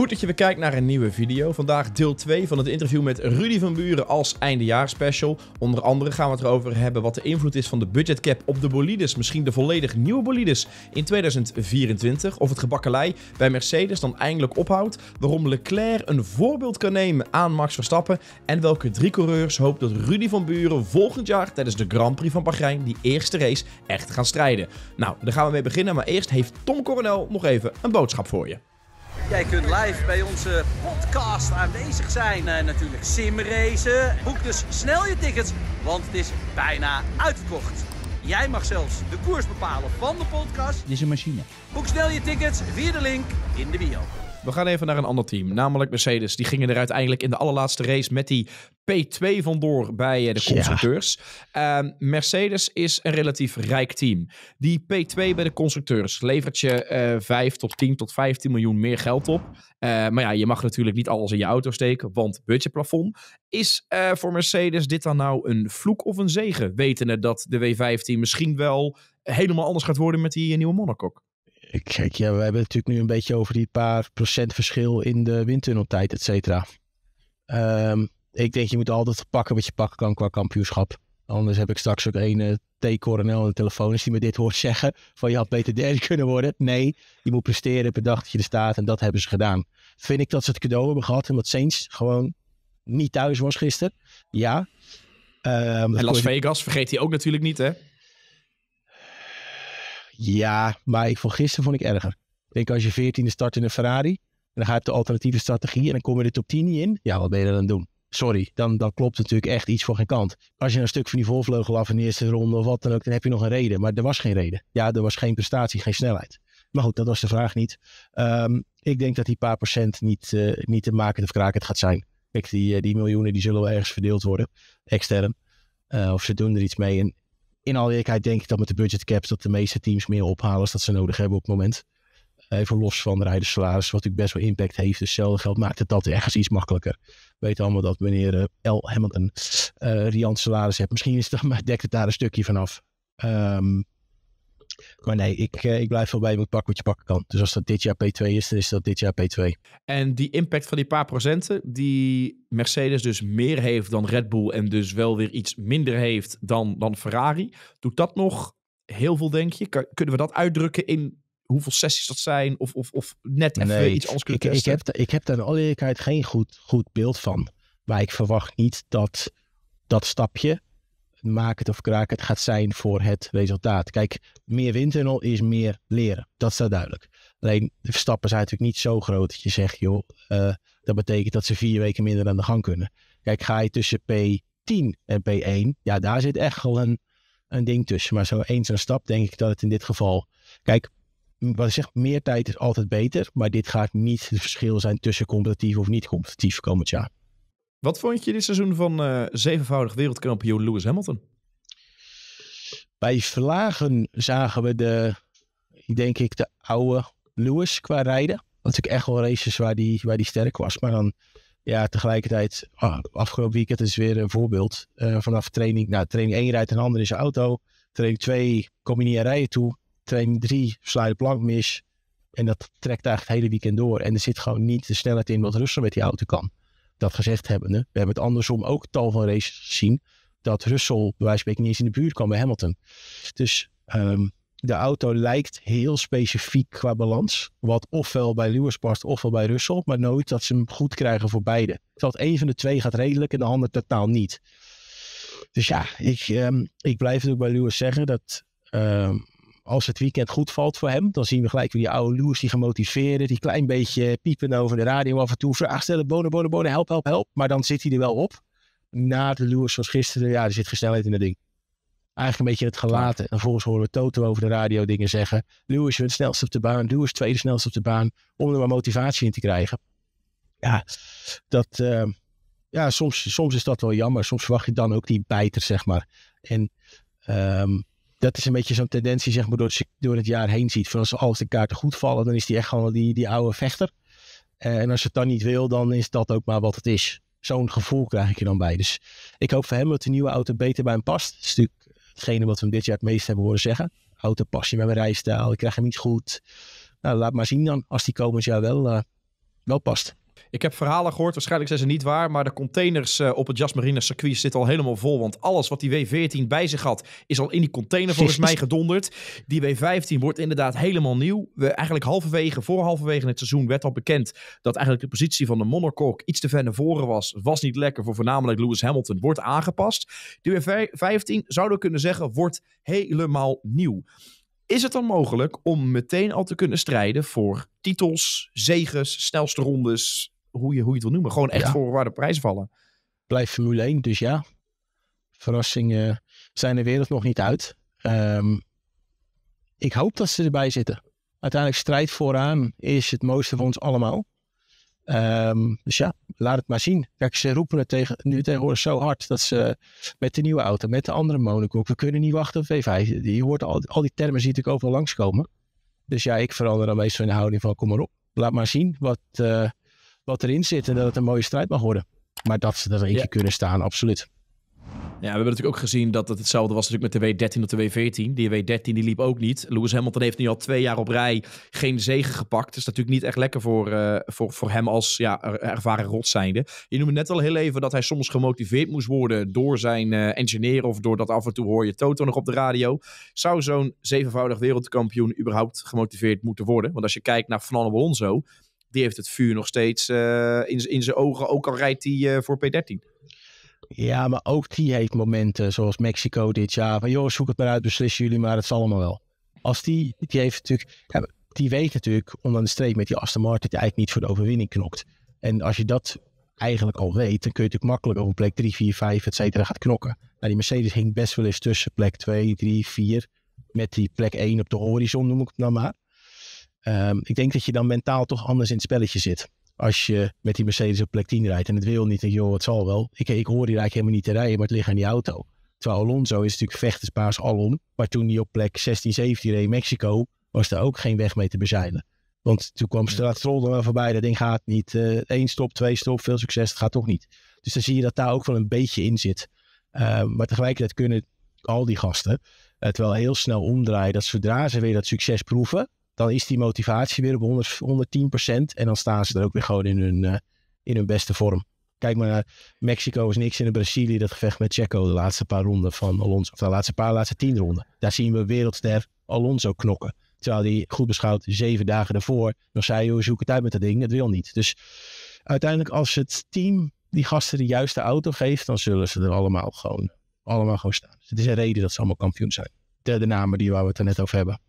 Goed dat je weer kijkt naar een nieuwe video. Vandaag deel 2 van het interview met Rudy van Buren als eindejaarspecial. Onder andere gaan we het erover hebben wat de invloed is van de budgetcap op de bolides. Misschien de volledig nieuwe bolides in 2024. Of het gebakkelei bij Mercedes dan eindelijk ophoudt. Waarom Leclerc een voorbeeld kan nemen aan Max Verstappen. En welke drie coureurs hoopt dat Rudy van Buren volgend jaar tijdens de Grand Prix van Bahrein, die eerste race, echt gaan strijden. Nou, daar gaan we mee beginnen. Maar eerst heeft Tom Coronel nog even een boodschap voor je. Jij kunt live bij onze podcast aanwezig zijn. en eh, natuurlijk simracen. Boek dus snel je tickets, want het is bijna uitverkocht. Jij mag zelfs de koers bepalen van de podcast. Dit is een machine. Boek snel je tickets via de link in de bio. We gaan even naar een ander team, namelijk Mercedes. Die gingen er uiteindelijk in de allerlaatste race met die P2 vandoor bij eh, de constructeurs. Ehm, Mercedes is een relatief rijk team. Die P2 bij de constructeurs levert je uh, eh, 5 tot 10 tot 15 miljoen meer geld op. Eh, maar ja, je mag natuurlijk niet alles in je auto steken, want budgetplafond. Is voor Mercedes dit dan nou een vloek of een zegen? Wetende dat de W15 misschien wel helemaal anders gaat worden met die nieuwe monocoque. Kijk, ja, we hebben natuurlijk nu een beetje over die paar procent verschil in de windtunneltijd, et cetera. Ehm, ik denk, je moet altijd pakken wat je pakken kan qua kampioenschap. Anders heb ik straks ook een uh, T-coronel aan de telefoon die me dit hoort zeggen. Van je had beter derde kunnen worden. Nee, je moet presteren per dag dat je er staat. En dat hebben ze gedaan. Vind ik dat ze het cadeau hebben gehad. Omdat Saints gewoon niet thuis was gisteren. Ja. Ehm, en Las Vegas vergeet hij ook natuurlijk niet hè. Ja, maar ik vond gisteren vond ik erger. Ik denk als je 14e start in een Ferrari. En dan ga je op de alternatieve strategie. En dan kom je de top 10 niet in. Ja, wat ben je dan aan het doen? Sorry, dan, dan klopt natuurlijk echt iets voor geen kant. Als je een stuk van die voorvleugel af in de eerste ronde of wat dan ook, dan heb je nog een reden. Maar er was geen reden. Ja, er was geen prestatie, geen snelheid. Maar goed, dat was de vraag niet. Ehm, ik denk dat die paar procent niet, eh, niet te maken of kraken het gaat zijn. Kijk, die, eh, die miljoenen die zullen wel ergens verdeeld worden, extern. Eh, of ze doen er iets mee. En in alle eerlijkheid denk ik dat met de budgetcaps dat de meeste teams meer ophalen als dat ze nodig hebben op het moment. Even los van de rijdersalaris, wat natuurlijk best wel impact heeft. Dus hetzelfde geld maakt het dat ergens iets makkelijker. We weten allemaal dat wanneer eh, L. Hamilton een eh, riant salaris hebt, misschien is dat, dekt het daar een stukje van af. Ehm, maar nee, ik, eh, ik blijf wel bij, je pakken wat je pakken kan. Dus als dat dit jaar P2 is, dan is dat dit jaar P2. En die impact van die paar procenten, die Mercedes dus meer heeft dan Red Bull en dus wel weer iets minder heeft dan, dan Ferrari. Doet dat nog heel veel, denk je? kunnen we dat uitdrukken in hoeveel sessies dat zijn? Of, of, of net even iets anders kunnen ik, testen? Ik heb, ik heb daar in alle eerlijkheid geen goed, goed beeld van. Maar ik verwacht niet dat dat stapje maak het of kraak het gaat zijn voor het resultaat. Kijk, meer windtunnel is meer leren. Dat staat duidelijk. Alleen de stappen zijn natuurlijk niet zo groot dat je zegt, joh, eh, dat betekent dat ze vier weken minder aan de gang kunnen. Kijk, ga je tussen P10 en P1, ja, daar zit echt wel een, een ding tussen. Maar zo eens een stap denk ik dat het in dit geval. Kijk, wat ik zeg, meer tijd is altijd beter. Maar dit gaat niet het verschil zijn tussen competitief of niet competitief komend jaar. Wat vond je dit seizoen van eh, zevenvoudig wereldkampioen Lewis Hamilton? Bij verlagen zagen we de, denk ik, de oude Lewis qua rijden. Dat Natuurlijk echt wel races waar die, waar die sterk was. Maar dan ja, tegelijkertijd, ah, afgelopen weekend is weer een voorbeeld. Eh, vanaf training, nou, training 1 rijdt een ander in zijn auto. Training 2 kom je niet aan rijden toe. Training 3 sla je de plank mis. En dat trekt eigenlijk het hele weekend door. En er zit gewoon niet de snelheid in wat rustig met die auto kan. Dat gezegd hebbende, we hebben het andersom ook tal van races gezien. Dat Russell bij wijze van spreken niet eens in de buurt kwam bij Hamilton. Dus ehm, de auto lijkt heel specifiek qua balans. Wat ofwel bij Lewis past, ofwel bij Russell. Maar nooit dat ze hem goed krijgen voor beide. Dat een van de twee gaat redelijk en de ander totaal niet. Dus ja, ik, ehm, ik blijf het ook bij Lewis zeggen. Dat ehm, als het weekend goed valt voor hem, dan zien we gelijk weer die oude Lewis die gemotiveerde, die klein beetje piepen over de radio af en toe. Vraag stellen, bonen, bonen, bonen, help, help, help. Maar dan zit hij er wel op. Na de Lewis zoals gisteren, ja, er zit gesnelheid in dat ding. Eigenlijk een beetje het gelaten. En volgens horen we Toto over de radio dingen zeggen. Lewis het snelste op de baan, Lewis tweede snelste op de baan. Om er maar motivatie in te krijgen. Ja, dat, eh, ja soms, soms is dat wel jammer. Soms verwacht je dan ook die bijter, zeg maar. En um, dat is een beetje zo'n tendentie, zeg maar, door, door, het jaar heen ziet. Van als, als de kaarten goed vallen, dan is die echt gewoon die, die oude vechter. Eh, en als het dan niet wil, dan is dat ook maar wat het is. Zo'n gevoel krijg ik er dan bij. Dus ik hoop voor hem dat de nieuwe auto beter bij hem past. Dat is natuurlijk hetgene wat we hem dit jaar het meest hebben horen zeggen. Auto past je met mijn rijstijl, ik krijg hem niet goed. Nou, laat maar zien dan als die komend jaar wel, eh, wel past. Ik heb verhalen gehoord, waarschijnlijk zijn ze niet waar, maar de containers eh, op het Jasmarina circuit zitten al helemaal vol. Want alles wat die W14 bij zich had, is al in die container volgens mij gedonderd. Die W15 wordt inderdaad helemaal nieuw. We, eigenlijk halverwege, voor halverwege het seizoen werd al bekend dat eigenlijk de positie van de monokok iets te ver naar voren was. Was niet lekker voor voornamelijk Lewis Hamilton, wordt aangepast. Die W15, zouden we kunnen zeggen, wordt helemaal nieuw. Is het dan mogelijk om meteen al te kunnen strijden voor titels, zegens, snelste rondes, hoe je, hoe je het wil noemen, gewoon echt ja. voor waar de prijzen vallen. Blijf Formule 1, dus ja. Verrassingen zijn de wereld nog niet uit. Ehm, ik hoop dat ze erbij zitten. Uiteindelijk strijd vooraan is het mooiste voor ons allemaal. Ehm, dus ja, laat het maar zien. Kijk, ze roepen het tegen, nu tegenwoordig zo hard dat ze met de nieuwe auto, met de andere monocoque, we kunnen niet wachten op V5. Je hoort al, al die termen, ziet ik overal langskomen. Dus ja, ik verander dan meestal in de houding van kom maar op. Laat maar zien wat, eh, wat erin zit en dat het een mooie strijd mag worden. Maar dat ze er eentje kunnen staan, absoluut. Ja, we hebben natuurlijk ook gezien dat het hetzelfde was natuurlijk met de W13 of de W14. Die W13 die liep ook niet. Lewis Hamilton heeft nu al twee jaar op rij geen zegen gepakt. Dus natuurlijk niet echt lekker voor, eh, voor, voor hem als ja, ervaren rot zijnde. Je noemde net al heel even dat hij soms gemotiveerd moest worden door zijn eh, engineer of door dat af en toe hoor je Toto nog op de radio. Zou zo'n zevenvoudig wereldkampioen überhaupt gemotiveerd moeten worden? Want als je kijkt naar Fernando Alonso, die heeft het vuur nog steeds eh, in, in zijn ogen, ook al rijdt hij eh, voor P13. Ja, maar ook die heeft momenten zoals Mexico dit jaar. Van joh, zoek het maar uit, beslissen jullie maar, het zal allemaal wel. Als die, die heeft natuurlijk, ja, die weet natuurlijk onder de streep met die Aston Martin dat hij eigenlijk niet voor de overwinning knokt. En als je dat eigenlijk al weet, dan kun je natuurlijk makkelijk over plek 3, 4, 5, et cetera, gaat knokken. Nou, die Mercedes hing best wel eens tussen plek 2, 3, 4, met die plek 1 op de horizon, noem ik het nou maar. Ehm, ik denk dat je dan mentaal toch anders in het spelletje zit. Als je met die Mercedes op plek 10 rijdt. En het wil niet. En joh, het zal wel. Ik, ik hoor die eigenlijk helemaal niet te rijden. Maar het ligt aan die auto. Terwijl Alonso is natuurlijk vechtersbaas alom. Maar toen hij op plek 16, 17 reed in Mexico. Was daar ook geen weg mee te bezeilen. Want toen kwam Straatrol er wel voorbij. Dat ding gaat niet. Eén eh, stop, twee stop. Veel succes. Het gaat toch niet. Dus dan zie je dat daar ook wel een beetje in zit. Ehm, maar tegelijkertijd kunnen al die gasten het wel heel snel omdraaien. Dat zodra ze weer dat succes proeven dan is die motivatie weer op 100, 110%. En dan staan ze er ook weer gewoon in hun, eh, in hun beste vorm. Kijk maar naar Mexico is niks in de Brazilië. Dat gevecht met Checo de laatste paar ronden van Alonso. Of de laatste paar, laatste tien ronden. Daar zien we wereldster Alonso knokken. Terwijl hij goed beschouwd zeven dagen daarvoor nog zei, joh, zoek het uit met dat ding. Dat wil niet. Dus uiteindelijk als het team die gasten de juiste auto geeft, dan zullen ze er allemaal gewoon, allemaal gewoon staan. Dus het is een reden dat ze allemaal kampioen zijn. De, de namen die waar we het er net over hebben.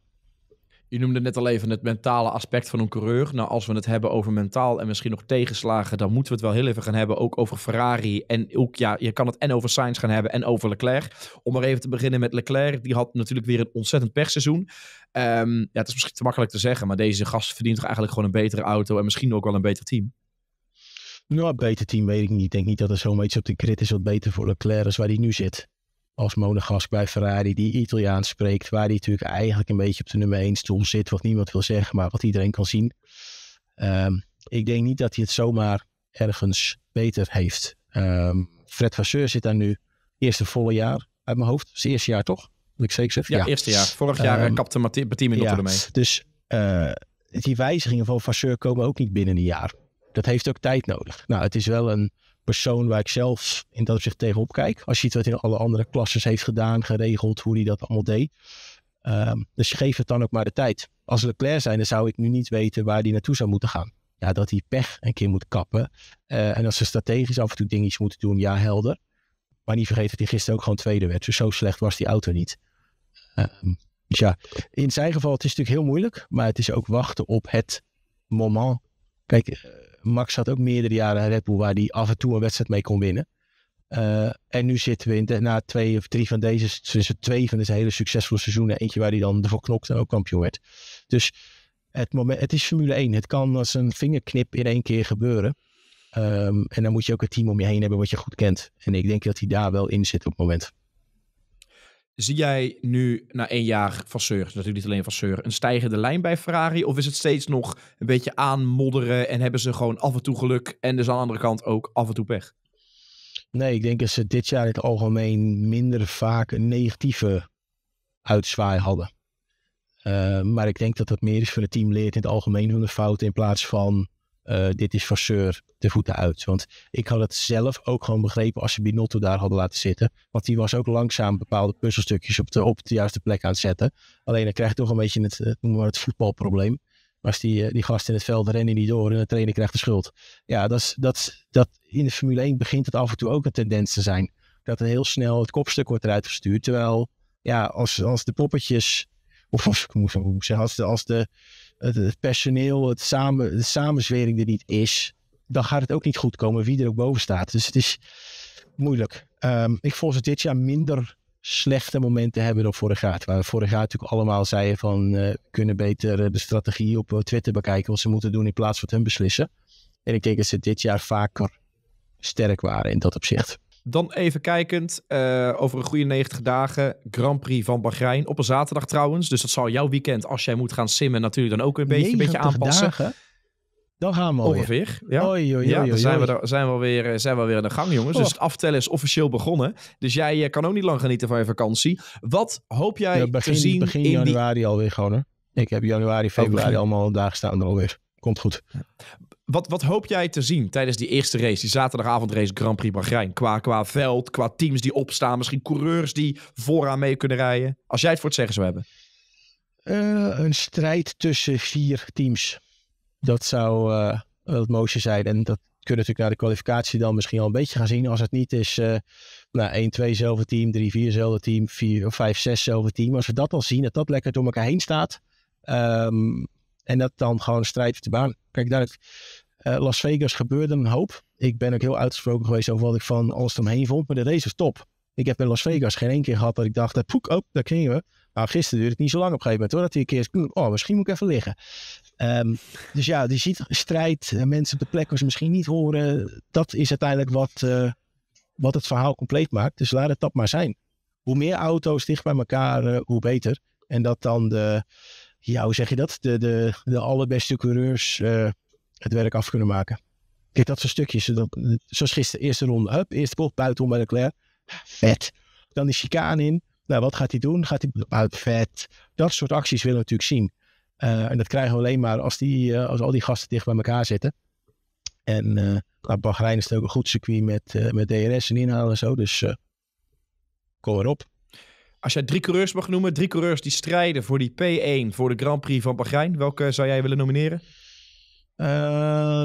Je noemde net al even het mentale aspect van een coureur. Nou, als we het hebben over mentaal en misschien nog tegenslagen, dan moeten we het wel heel even gaan hebben. Ook over Ferrari. En ook, ja, je kan het en over Sainz gaan hebben en over Leclerc. Om maar even te beginnen met Leclerc. Die had natuurlijk weer een ontzettend pechseizoen. Um, ehm, ja, het is misschien te makkelijk te zeggen, maar deze gast verdient toch eigenlijk gewoon een betere auto en misschien ook wel een beter team. Nou, beter team weet ik niet. Ik denk niet dat er zo'n beetje op de grid is wat beter voor Leclerc is waar hij nu zit als monogas bij Ferrari die Italiaans spreekt, waar die natuurlijk eigenlijk een beetje op de nummer 1 stoel zit, wat niemand wil zeggen, maar wat iedereen kan zien. Ehm, ik denk niet dat hij het zomaar ergens beter heeft. Ehm, Fred Vasseur zit daar nu, eerste volle jaar uit mijn hoofd, is eerste jaar toch? Dat ik zeker zeg. Ja, eerste jaar. Vorig jaar eh, ehm, kapte kapte Martien ja, ermee. Dus eh, die wijzigingen van Vasseur komen ook niet binnen een jaar. Dat heeft ook tijd nodig. Nou, het is wel een persoon waar ik zelf in dat opzicht tegenop kijk. Als je ziet wat hij in alle andere klassen heeft gedaan, geregeld, hoe hij dat allemaal deed. Um, dus geef het dan ook maar de tijd. Als klaar zijn, dan zou ik nu niet weten waar hij naartoe zou moeten gaan. Ja, dat hij pech een keer moet kappen. Eh, en als ze strategisch af en toe dingetjes moeten doen, ja, helder. Maar niet vergeten dat hij gisteren ook gewoon tweede werd. Dus zo slecht was die auto niet. Ehm, dus ja, in zijn geval, het is natuurlijk heel moeilijk. Maar het is ook wachten op het moment Kijk, eh, Max had ook meerdere jaren Red Bull waar hij af en toe een wedstrijd mee kon winnen. Eh, en nu zitten we in na twee of drie van deze, tussen twee van deze hele succesvolle seizoenen, eentje waar hij dan ervoor knokte en ook kampioen werd. Dus het, moment, het is Formule 1. Het kan als een vingerknip in één keer gebeuren. Ehm, en dan moet je ook een team om je heen hebben wat je goed kent. En ik denk dat hij daar wel in zit op het moment. Zie jij nu na één jaar Vasseur, dat natuurlijk niet alleen Vasseur, een stijgende lijn bij Ferrari? Of is het steeds nog een beetje aanmodderen en hebben ze gewoon af en toe geluk en dus aan de andere kant ook af en toe pech? Nee, ik denk dat ze dit jaar in het algemeen minder vaak een negatieve uitzwaai hadden. Eh, maar ik denk dat dat meer is voor het team leert in het algemeen hun fouten in plaats van eh, dit is Vasseur de voeten uit. Want ik had het zelf ook gewoon begrepen als ze Binotto daar hadden laten zitten. Want die was ook langzaam bepaalde puzzelstukjes op de, op de juiste plek aan het zetten. Alleen dan krijg je toch een beetje het, eh, noemen maar het voetbalprobleem. Als die, eh, die gast in het veld rennen niet door en de trainer krijgt de schuld. Ja, dat, is, dat, dat in de Formule 1 begint het af en toe ook een tendens te zijn. Dat er heel snel het kopstuk wordt eruit gestuurd. Terwijl, ja, als, als de poppetjes, of als, ik moet, zeggen, als de, als de het, het personeel, het samen, de samenzwering er niet is, dan gaat het ook niet goed komen wie er ook boven staat. Dus het is moeilijk. Um, ik vond ze dit jaar minder slechte momenten hebben dan vorig jaar. Waar we vorig jaar natuurlijk allemaal zeiden van uh, kunnen beter eh, de strategie op eh, Twitter bekijken wat ze moeten doen in plaats van het hun beslissen. En ik denk dat ze dit jaar vaker sterk waren in dat opzicht. Dan even kijkend, eh, over een goede 90 dagen, Grand Prix van Bahrein. Op een zaterdag trouwens, dus dat zal jouw weekend, als jij moet gaan simmen, natuurlijk dan ook een beetje, een beetje aanpassen. Dagen? Dan gaan we Ongeveer, ja. Oei, oei, oei, ja dan zijn we, er, zijn, we alweer, eh, zijn we alweer in de gang, jongens. Dus oh. het aftellen is officieel begonnen. Dus jij eh, kan ook niet lang genieten van je vakantie. Wat hoop jij ja, begin, te zien Begin in januari alweer gewoon, Hè? Ik heb januari, februari oh, allemaal dagen staan er alweer. Komt goed wat, wat hoop jij te zien tijdens die eerste race, die zaterdagavondrace Grand Prix Bahrein? Qua, qua veld, qua teams die opstaan, misschien coureurs die vooraan mee kunnen rijden. Als jij het voor het zeggen zou hebben. Eh, een strijd tussen vier teams. Dat zou het eh, mooiste zijn. En dat kunnen natuurlijk naar de kwalificatie dan misschien al een beetje gaan zien. Als het niet is uh, nou, 1, 2 zelfde team, 3, 4 zelfde team, 4 of 5, 6 zelfde team. Als we dat al zien, dat dat lekker door elkaar heen staat. Ehm, en dat dan gewoon strijd op de baan. Kijk, daar, eh, Las Vegas gebeurde een hoop. Ik ben ook heel uitgesproken geweest over wat ik van alles heen vond. Maar de race is top. Ik heb in Las Vegas geen één keer gehad dat ik dacht, poek, oh, daar gingen we. Maar nou, gisteren duurde het niet zo lang op een gegeven moment hoor. Dat hij een keer is, hmm, oh, misschien moet ik even liggen. Ehm, dus ja, die ziet strijd. Eh, mensen op de plek waar ze misschien niet horen. Dat is uiteindelijk wat, eh, wat het verhaal compleet maakt. Dus laat het dat maar zijn. Hoe meer auto's dicht bij elkaar, hoe beter. En dat dan de ja, hoe zeg je dat? De, de, de allerbeste coureurs eh, het werk af kunnen maken. Kijk, dat soort stukjes. Dat, zoals gisteren, eerste ronde, up, eerste bocht buitenom bij Leclerc. Vet. Dan die chicane in. Nou, wat gaat hij doen? Gaat hij uit nou, vet? Dat soort acties willen we natuurlijk zien. Eh, en dat krijgen we alleen maar als, die, eh, als al die gasten dicht bij elkaar zitten. En uh, Bahrein is ook een goed circuit met, met DRS en inhalen en zo. Dus kom erop. Als jij drie coureurs mag noemen, drie coureurs die strijden voor die P1 voor de Grand Prix van Bahrein, welke zou jij willen nomineren? Eh,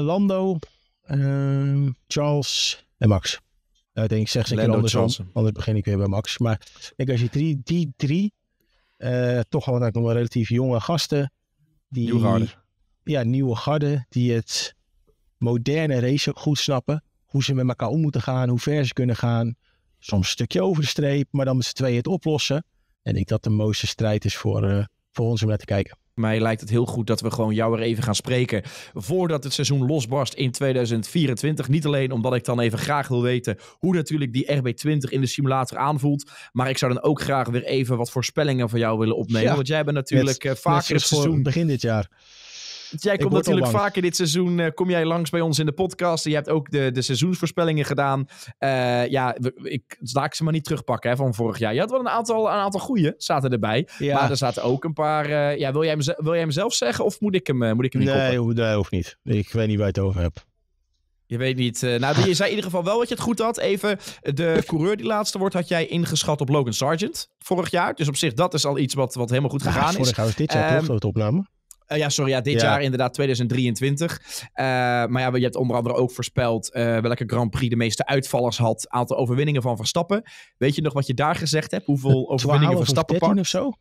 Lando, eh, Charles en Max. Ik denk ik zeg ze een keer anders begin ik weer bij Max. Maar ik als je drie, die drie, uh, toch wel nog wel relatief jonge gasten. Die, nieuwe garde. Ja, nieuwe garden die het moderne race goed snappen. Hoe ze met elkaar om moeten gaan, hoe ver ze kunnen gaan soms een stukje over de streep, maar dan met z'n tweeën het oplossen. En ik denk dat de mooiste strijd is voor, eh, voor ons om naar te kijken. Mij lijkt het heel goed dat we gewoon jou er even gaan spreken voordat het seizoen losbarst in 2024. Niet alleen omdat ik dan even graag wil weten hoe natuurlijk die RB20 in de simulator aanvoelt. Maar ik zou dan ook graag weer even wat voorspellingen van jou willen opnemen. want jij bent natuurlijk met, eh, vaker met het seizoen... Begin dit jaar. Jij komt natuurlijk vaak in dit seizoen, eh, kom jij langs bij ons in de podcast. Je hebt ook de, de seizoensvoorspellingen gedaan. Uh, ja, ik, laat ik ze maar niet terugpakken hè, van vorig jaar. Je had wel een aantal, een aantal goede zaten erbij. Maar er zaten ook een paar... Eh, ja, wil, jij hem, wil jij hem zelf zeggen of moet ik hem, moet ik hem niet nee, koppen? Nee, hoeft niet. Ik weet niet waar je het over hebt. Je weet niet. nou, je zei in ieder geval wel wat je het goed had. Even, de coureur die laatste wordt, had jij ingeschat op Logan Sargent vorig jaar. Dus op zich, dat is al iets wat, wat helemaal goed gegaan is. Vorig jaar was dit jaar uh, toch, opname? Eh, ja, sorry, ja, dit jaar inderdaad 2023. Eh, maar ja, je hebt onder andere ook voorspeld eh, welke Grand Prix de meeste uitvallers had. Aantal overwinningen van Verstappen. Weet je nog wat je daar gezegd hebt? Hoeveel overwinningen van Verstappen pak? of zo?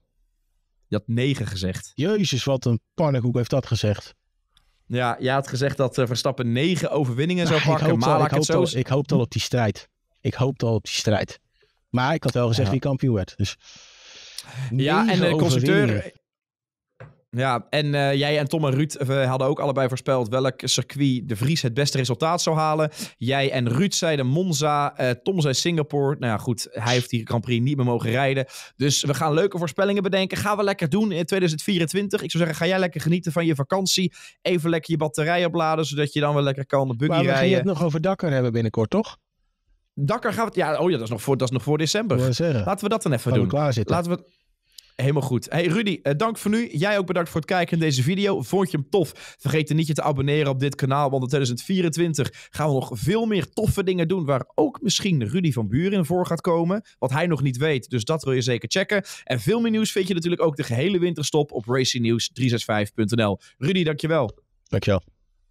Je had negen gezegd. Jezus, wat een pannenkoek heeft dat gezegd. Ja, je had gezegd dat Verstappen 9 overwinningen zou nou, pakken. Ik maar ik, hoop zo... al, al op die strijd. Ik hoopte al op die strijd. Maar ik had wel gezegd wie kampioen werd. Dus ja, en de constructeur ja, en eh, jij en Tom en Ruud eh, we hadden ook allebei voorspeld welk circuit de Vries het beste resultaat zou halen. Jij en Ruud zeiden Monza, eh, Tom zei Singapore. Nou ja, goed, hij heeft die Grand Prix niet meer mogen rijden. Dus we gaan leuke voorspellingen bedenken. Gaan we lekker doen in 2024. Ik zou zeggen, ga jij lekker genieten van je vakantie. Even lekker je batterij opladen, zodat je dan wel lekker kan de buggy maar we rijden. het nog over Dakar hebben binnenkort, toch? Dakker gaan we... Ja, oh ja, dat is nog voor, dat is nog voor december. Laten we dat dan even doen. Laten we... Helemaal goed. Hey Rudy, eh, dank voor nu. Jij ook bedankt voor het kijken in deze video. Vond je hem tof? Vergeet dan niet je te abonneren op dit kanaal, want in 2024 gaan we nog veel meer toffe dingen doen waar ook misschien Rudy van Buren voor gaat komen, wat hij nog niet weet. Dus dat wil je zeker checken. En veel meer nieuws vind je natuurlijk ook de gehele winterstop op racingnieuws365.nl. Rudy, dankjewel. Dankjewel.